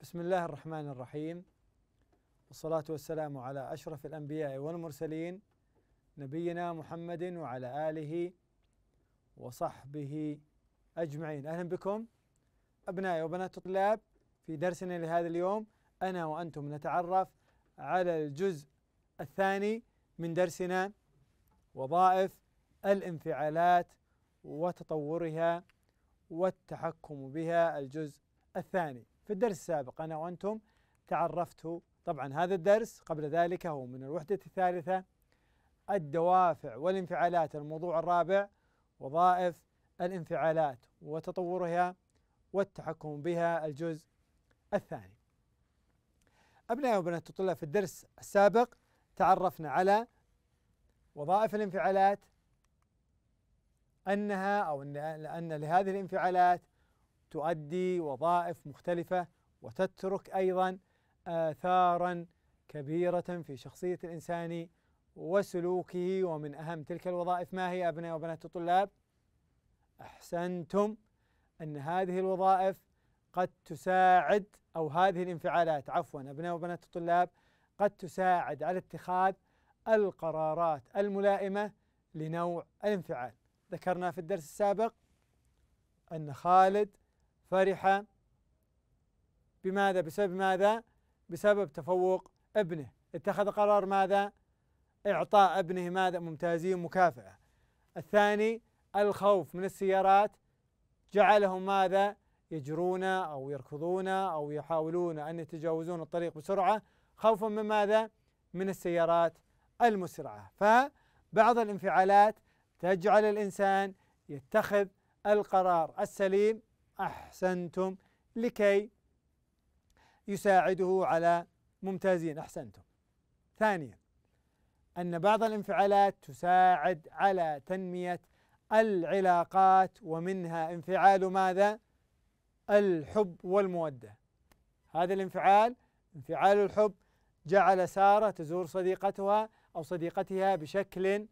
بسم الله الرحمن الرحيم والصلاة والسلام على أشرف الأنبياء والمرسلين نبينا محمد وعلى آله وصحبه أجمعين أهلا بكم أبنائي وبنات الطلاب في درسنا لهذا اليوم أنا وأنتم نتعرف على الجزء الثاني من درسنا وظائف الانفعالات وتطورها والتحكم بها الجزء الثاني في الدرس السابق أنا وأنتم تعرفت طبعا هذا الدرس قبل ذلك هو من الوحدة الثالثة الدوافع والانفعالات الموضوع الرابع وظائف الانفعالات وتطورها والتحكم بها الجزء الثاني أبناء وبنات الطلاب في الدرس السابق تعرفنا على وظائف الانفعالات أنها أو أن لهذه الانفعالات تؤدي وظائف مختلفة وتترك أيضا آثارا كبيرة في شخصية الإنسان وسلوكه ومن أهم تلك الوظائف ما هي أبناء وبنات الطلاب أحسنتم أن هذه الوظائف قد تساعد أو هذه الانفعالات عفوا أبناء وبنات الطلاب قد تساعد على اتخاذ القرارات الملائمة لنوع الانفعال ذكرنا في الدرس السابق أن خالد فرح بماذا بسبب ماذا بسبب تفوق ابنه اتخذ قرار ماذا إعطاء ابنه ماذا ممتازين مكافأة الثاني الخوف من السيارات جعلهم ماذا يجرون أو يركضون أو يحاولون أن يتجاوزون الطريق بسرعة خوفا من ماذا من السيارات المسرعة فبعض الانفعالات تجعل الإنسان يتخذ القرار السليم أحسنتم لكي يساعده على ممتازين أحسنتم ثانيا أن بعض الانفعالات تساعد على تنمية العلاقات ومنها انفعال ماذا؟ الحب والمودة هذا الانفعال انفعال الحب جعل سارة تزور صديقتها أو صديقتها بشكل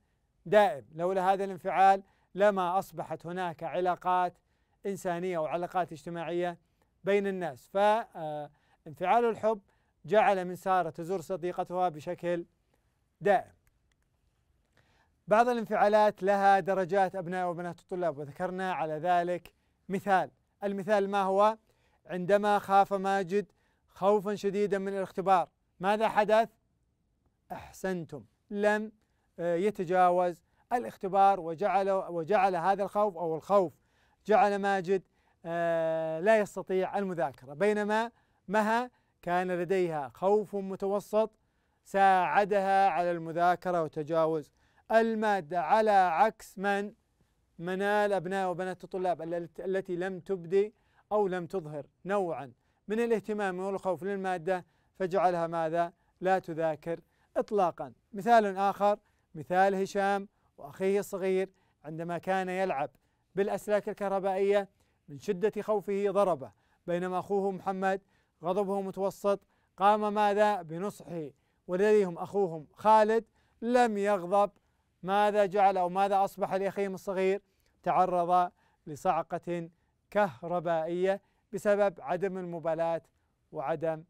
دائم لولا هذا الانفعال لما أصبحت هناك علاقات إنسانية أو علاقات اجتماعية بين الناس فانفعال آه، الحب جعل من سارة تزور صديقتها بشكل دائم بعض الانفعالات لها درجات أبناء وبنات الطلاب وذكرنا على ذلك مثال المثال ما هو عندما خاف ماجد خوفا شديدا من الاختبار ماذا حدث أحسنتم لم آه، يتجاوز الاختبار وجعل وجعل هذا الخوف أو الخوف جعل ماجد آه، لا يستطيع المذاكرة بينما مها كان لديها خوف متوسط ساعدها على المذاكرة وتجاوز المادة على عكس من منال أبناء وبنات الطلاب التي لم تبدي أو لم تظهر نوعا من الاهتمام والخوف للمادة فجعلها ماذا لا تذاكر إطلاقا مثال آخر مثال هشام وأخيه الصغير عندما كان يلعب بالأسلاك الكهربائية من شدة خوفه ضربه بينما أخوه محمد غضبه متوسط قام ماذا بنصحه ولديهم أخوهم خالد لم يغضب ماذا جعل أو ماذا أصبح لأخيهم الصغير تعرض لصعقة كهربائية بسبب عدم المبالاة وعدم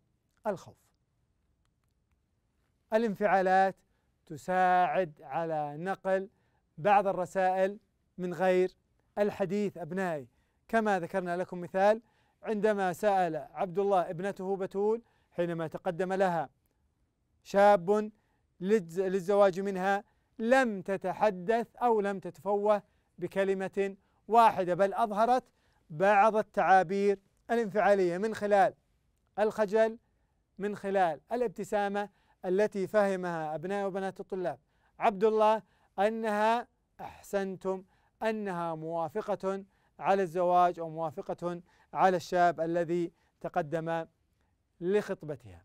الخوف الانفعالات تساعد على نقل بعض الرسائل من غير الحديث أبنائي كما ذكرنا لكم مثال عندما سأل عبد الله ابنته بتول حينما تقدم لها شاب للزواج منها لم تتحدث أو لم تتفوه بكلمة واحدة بل أظهرت بعض التعابير الانفعالية من خلال الخجل من خلال الابتسامة التي فهمها أبناء وبنات الطلاب عبد الله أنها أحسنتم أنها موافقة على الزواج أو موافقة على الشاب الذي تقدم لخطبتها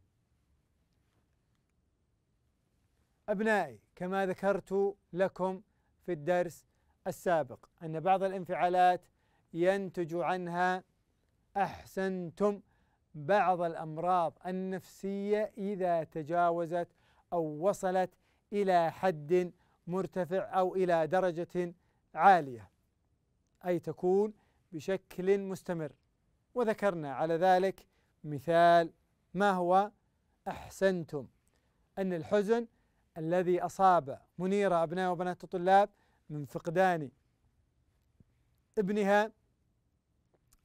أبنائي كما ذكرت لكم في الدرس السابق أن بعض الانفعالات ينتج عنها أحسنتم بعض الأمراض النفسية إذا تجاوزت أو وصلت إلى حد مرتفع أو إلى درجة عالية أي تكون بشكل مستمر وذكرنا على ذلك مثال ما هو أحسنتم أن الحزن الذي أصاب منيرة أبناء وبنات الطلاب من فقدان ابنها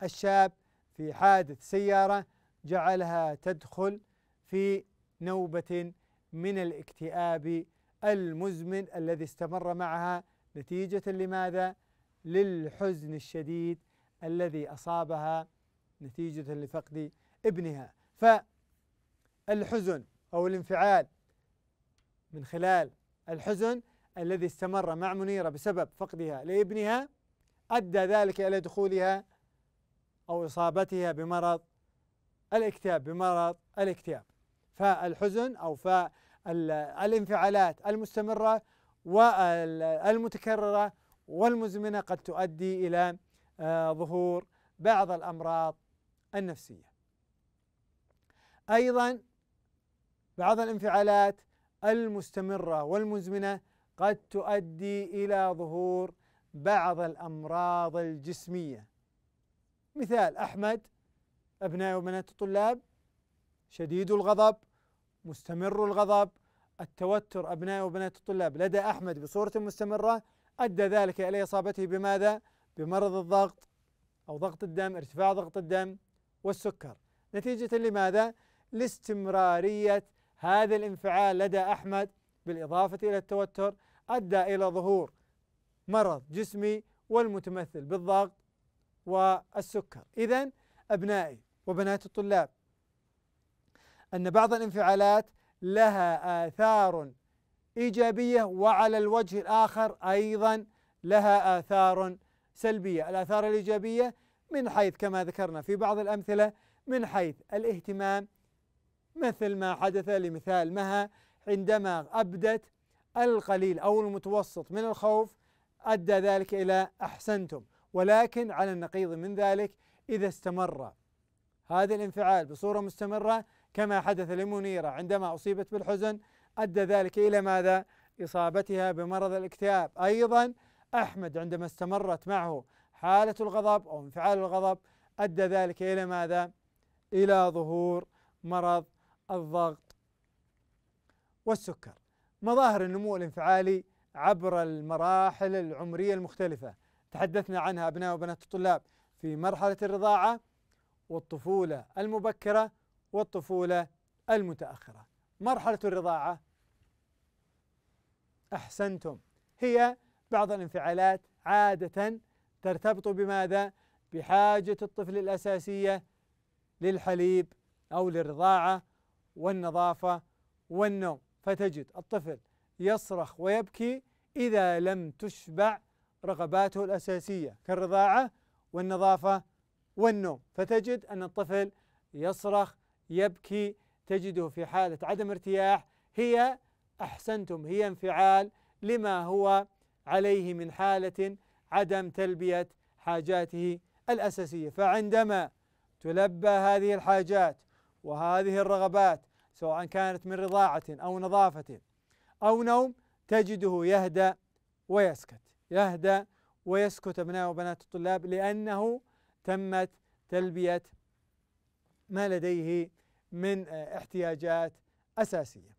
الشاب في حادث سيارة جعلها تدخل في نوبة من الاكتئاب المزمن الذي استمر معها نتيجة لماذا؟ للحزن الشديد الذي أصابها نتيجة لفقد ابنها فالحزن أو الانفعال من خلال الحزن الذي استمر مع منيرة بسبب فقدها لابنها أدى ذلك إلى دخولها أو إصابتها بمرض الاكتئاب بمرض الاكتئاب فالحزن أو فالانفعالات المستمرة والمتكررة والمزمنة قد تؤدي إلى آه، ظهور بعض الأمراض النفسية أيضا بعض الانفعالات المستمرة والمزمنة قد تؤدي إلى ظهور بعض الأمراض الجسمية مثال أحمد أبناء وبنات الطلاب شديد الغضب مستمر الغضب التوتر أبناء وبنات الطلاب لدى أحمد بصورة مستمرة أدى ذلك إلى إصابته بماذا؟ بمرض الضغط أو ضغط الدم ارتفاع ضغط الدم والسكر نتيجة لماذا؟ لاستمرارية هذا الانفعال لدى أحمد بالإضافة إلى التوتر أدى إلى ظهور مرض جسمي والمتمثل بالضغط والسكر إذا أبنائي وبنات الطلاب أن بعض الانفعالات لها آثار إيجابية وعلى الوجه الآخر أيضا لها آثار سلبية الآثار الإيجابية من حيث كما ذكرنا في بعض الأمثلة من حيث الاهتمام مثل ما حدث لمثال مها عندما أبدت القليل أو المتوسط من الخوف أدى ذلك إلى أحسنتم ولكن على النقيض من ذلك إذا استمر هذا الانفعال بصورة مستمرة كما حدث لمنيرة عندما أصيبت بالحزن أدى ذلك إلى ماذا؟ إصابتها بمرض الاكتئاب أيضا أحمد عندما استمرت معه حالة الغضب أو انفعال الغضب أدى ذلك إلى ماذا؟ إلى ظهور مرض الضغط والسكر مظاهر النمو الانفعالي عبر المراحل العمرية المختلفة تحدثنا عنها أبناء وبنات الطلاب في مرحلة الرضاعة والطفولة المبكرة والطفولة المتأخرة مرحلة الرضاعة أحسنتم هي بعض الانفعالات عادة ترتبط بماذا؟ بحاجة الطفل الأساسية للحليب أو للرضاعة والنظافة والنوم فتجد الطفل يصرخ ويبكي إذا لم تشبع رغباته الأساسية كالرضاعة والنظافة والنوم فتجد أن الطفل يصرخ يبكي تجده في حالة عدم ارتياح هي أحسنتم هي انفعال لما هو عليه من حالة عدم تلبية حاجاته الأساسية فعندما تلبى هذه الحاجات وهذه الرغبات سواء كانت من رضاعة أو نظافة أو نوم تجده يهدأ ويسكت يهدأ ويسكت أبناء وبنات الطلاب لأنه تمت تلبية ما لديه من آه، احتياجات أساسية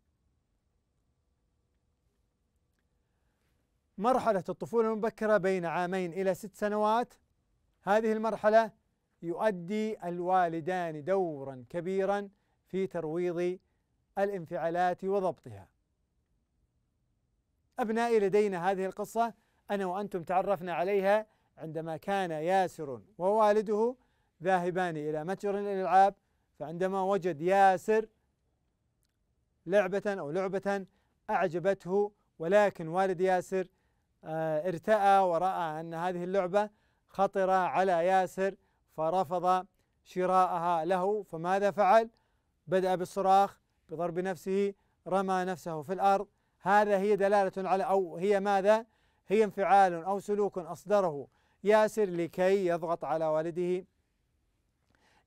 مرحلة الطفولة المبكرة بين عامين إلى ست سنوات هذه المرحلة يؤدي الوالدان دورا كبيرا في ترويض الانفعالات وضبطها أبنائي لدينا هذه القصة أنا وأنتم تعرفنا عليها عندما كان ياسر ووالده ذاهبان إلى متجر الألعاب فعندما وجد ياسر لعبة أو لعبة أعجبته ولكن والد ياسر آه، ارتأى ورأى أن هذه اللعبة خطرة على ياسر فرفض شراءها له فماذا فعل؟ بدأ بالصراخ بضرب نفسه رمى نفسه في الأرض هذا هي دلالة على أو هي ماذا؟ هي انفعال أو سلوك أصدره ياسر لكي يضغط على والده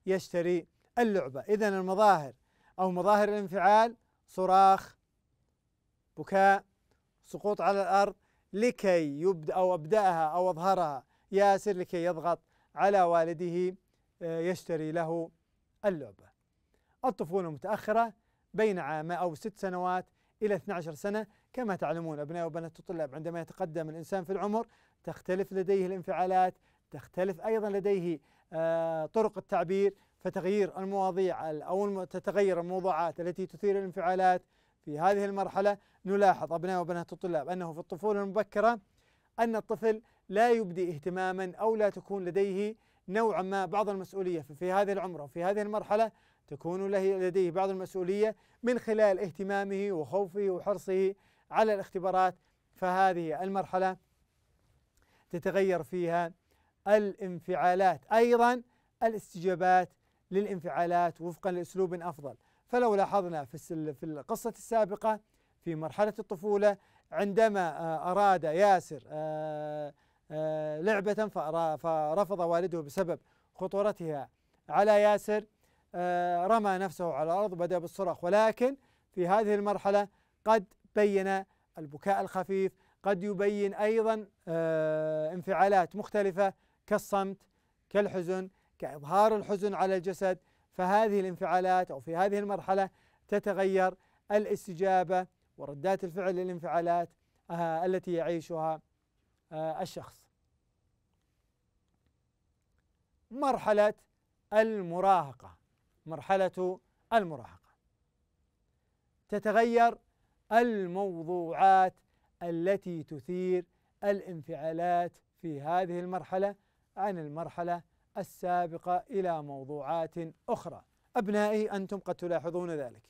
يشتري اللعبة إذا المظاهر أو مظاهر الانفعال صراخ بكاء سقوط على الأرض لكي يبدأ أو أبدأها أو أظهرها ياسر لكي يضغط على والده آه، يشتري له اللعبة الطفولة متأخرة بين عام أو ست سنوات إلى 12 سنة كما تعلمون أبناء وبنات الطلاب عندما يتقدم الإنسان في العمر تختلف لديه الانفعالات تختلف أيضا لديه آه، طرق التعبير فتغيير المواضيع أو تتغير الموضوعات التي تثير الانفعالات في هذه المرحلة نلاحظ أبناء وبنات الطلاب أنه في الطفولة المبكرة أن الطفل لا يبدي اهتماما أو لا تكون لديه نوعا ما بعض المسؤولية في هذه العمر وفي هذه المرحلة تكون له لديه بعض المسؤولية من خلال اهتمامه وخوفه وحرصه على الاختبارات فهذه المرحلة تتغير فيها الانفعالات أيضا الاستجابات للانفعالات وفقا لأسلوب أفضل فلو لاحظنا في في القصة السابقة في مرحلة الطفولة عندما آه، أراد ياسر آه، آه، لعبة فرفض والده بسبب خطورتها على ياسر رمى نفسه على الأرض وبدا بالصراخ ولكن في هذه المرحلة قد بين البكاء الخفيف قد يبين أيضا انفعالات مختلفة كالصمت كالحزن كإظهار الحزن على الجسد فهذه الانفعالات أو في هذه المرحلة تتغير الاستجابة وردات الفعل للانفعالات آه، التي يعيشها آه، الشخص مرحلة المراهقة مرحلة المراهقة تتغير الموضوعات التي تثير الانفعالات في هذه المرحلة عن المرحلة السابقة إلى موضوعات أخرى أبنائي أنتم قد تلاحظون ذلك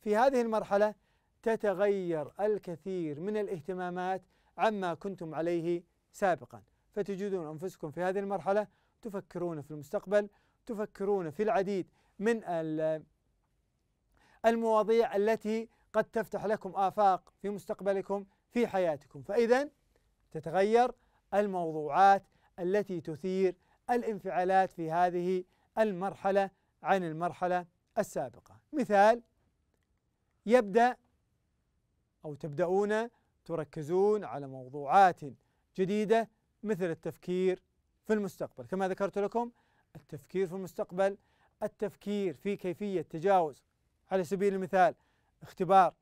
في هذه المرحلة تتغير الكثير من الاهتمامات عما كنتم عليه سابقا فتجدون أنفسكم في هذه المرحلة تفكرون في المستقبل تفكرون في العديد من المواضيع التي قد تفتح لكم آفاق في مستقبلكم في حياتكم فإذا تتغير الموضوعات التي تثير الانفعالات في هذه المرحلة عن المرحلة السابقة مثال يبدأ أو تبدأون تركزون على موضوعات جديدة مثل التفكير في المستقبل كما ذكرت لكم التفكير في المستقبل التفكير في كيفية تجاوز على سبيل المثال اختبار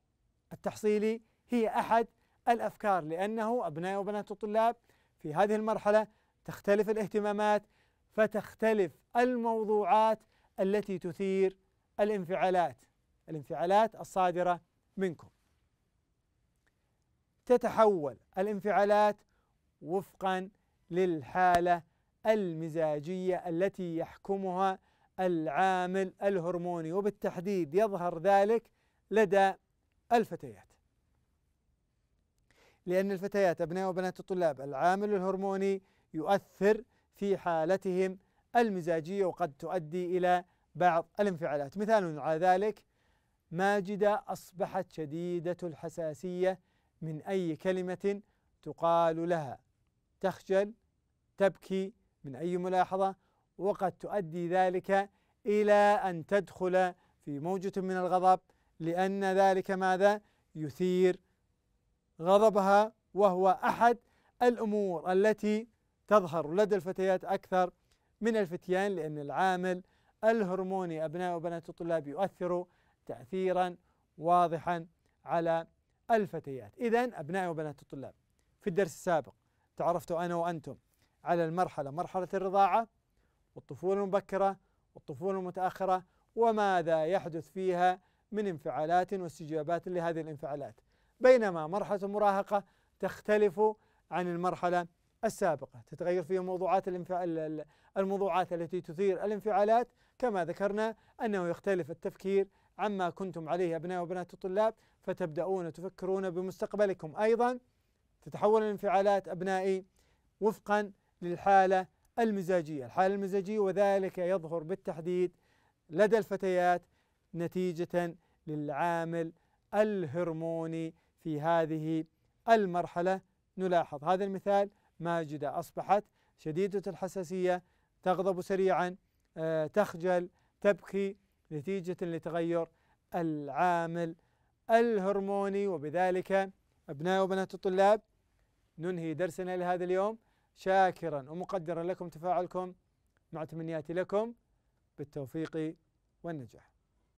التحصيلي هي أحد الأفكار لأنه أبناء وبنات الطلاب في هذه المرحلة تختلف الاهتمامات فتختلف الموضوعات التي تثير الانفعالات الانفعالات الصادره منكم تتحول الانفعالات وفقا للحاله المزاجيه التي يحكمها العامل الهرموني وبالتحديد يظهر ذلك لدى الفتيات لأن الفتيات أبناء وبنات الطلاب العامل الهرموني يؤثر في حالتهم المزاجية وقد تؤدي إلى بعض الانفعالات مثال على ذلك ماجدة أصبحت شديدة الحساسية من أي كلمة تقال لها تخجل تبكي من أي ملاحظة وقد تؤدي ذلك إلى أن تدخل في موجة من الغضب لأن ذلك ماذا يثير غضبها وهو أحد الأمور التي تظهر لدى الفتيات أكثر من الفتيان لأن العامل الهرموني أبناء وبنات الطلاب يؤثر تأثيرا واضحا على الفتيات إذا أبناء وبنات الطلاب في الدرس السابق تعرفت أنا وأنتم على المرحلة مرحلة الرضاعة والطفولة المبكرة والطفولة المتأخرة وماذا يحدث فيها من انفعالات واستجابات لهذه الانفعالات بينما مرحلة المراهقة تختلف عن المرحلة السابقة تتغير فيها موضوعات الموضوعات التي تثير الانفعالات كما ذكرنا أنه يختلف التفكير عما كنتم عليه أبناء وبنات الطلاب فتبدأون تفكرون بمستقبلكم أيضا تتحول الانفعالات أبنائي وفقا للحالة المزاجية الحالة المزاجية وذلك يظهر بالتحديد لدى الفتيات نتيجة للعامل الهرموني في هذه المرحلة نلاحظ هذا المثال ماجدة أصبحت شديدة الحساسية تغضب سريعا آه، تخجل تبكي نتيجة لتغير العامل الهرموني وبذلك أبناء وبنات الطلاب ننهي درسنا لهذا اليوم شاكرا ومقدرا لكم تفاعلكم مع تمنياتي لكم بالتوفيق والنجاح